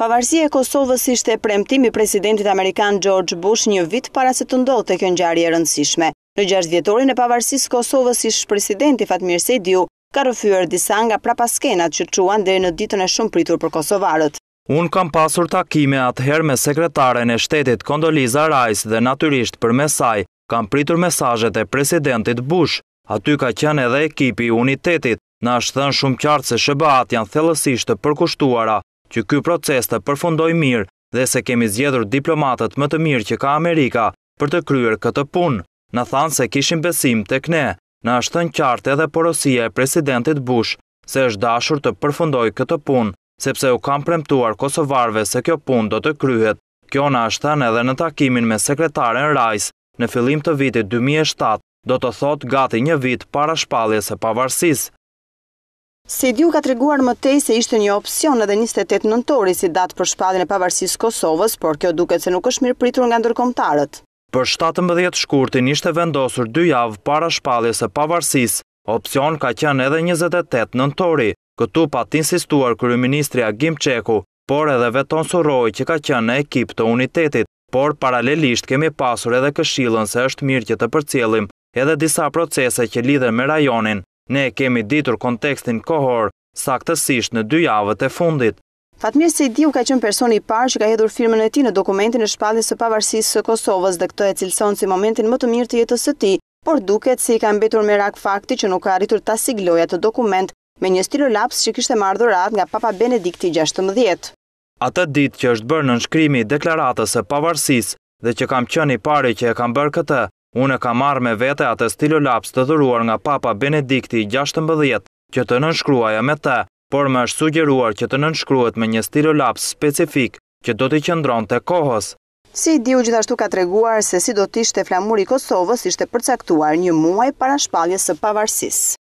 Pavarësia e Kosovës ishte e premtimi presidentit Amerikan George Bush një vit para se të ndohë të kjo një gjarje rëndësishme. Në gjarës vjetorin e pavarësis Kosovës ishë presidenti Fatmir Sejdiu ka rëfyër disa nga prapaskenat që quan dhe në ditën e shumë pritur për Kosovarët. Unë kam pasur takime atë her me sekretare në shtetit Kondoliza Rajs dhe naturisht për mesaj, kam pritur mesajet e presidentit Bush, aty ka qenë edhe ekipi unitetit, në ashtë thënë shumë qartë se shëbat janë thellësisht të përkushtuara, që ky proces të përfundoj mirë dhe se kemi zgjedhur diplomatët më të mirë që ka Amerika për të kryer këtë punë. Na thanë se kishim besim tek ne. Na është thënë qartë edhe porosia e presidentit Bush se është dashur të përfundoj këtë punë sepse u kam premtuar kosovarve se kjo punë do të kryhet. Kjo na është thënë edhe në takimin me sekretaren Rice në fillim të vitit 2007 do të thot gati një vit para shpalljes së pavarësisë. Se diu ka treguar më tej se ishte një opsion edhe 28 nëntori si datë për shpalljen e pavarësisë së Kosovës, por kjo duket se nuk është mirëpritur nga ndërkombëtarët. Për 17 shkurtin ishte vendosur dy javë para shpalljes së pavarësisë. Opsion ka qenë edhe 28 nëntori. Këtu pat insistuar kryeministri Agim Çeku, por edhe veton Surroi që ka qenë në ekip të unitetit, por paralelisht kemi pasur edhe këshillën se është mirë që të përcjellim edhe disa procese që lidhen me rajonin. Ne kemi ditur kontekstin kohor, saktësisht në dy javët e fundit. Fatmir Sejdiu ka qenë personi i parë që ka hedhur firmën e tij në dokumentin e shpalljes së pavarësisë së Kosovës dhe këtë e cilson si momentin më të mirë të jetës së tij, por duket se si i ka mbetur me rak fakti që nuk ka arritur ta sigloja të dokument me një laps që kishte marrë dhurat nga Papa Benedikti 16. Atë ditë që është bërë në i deklaratës së pavarësisë dhe që kam qenë i pari që e kam bërë këtë, Unë e ka marrë me vete atë stilo laps të dhuruar nga Papa Benedikti 16, që të nënshkruaja me te, por më është sugjeruar që të nënshkruat me një stilo laps specifik, që do të qëndron të kohës. Si diu gjithashtu ka treguar se si do të ishte flamuri Kosovës ishte përcaktuar një muaj para shpaljes së pavarësisë.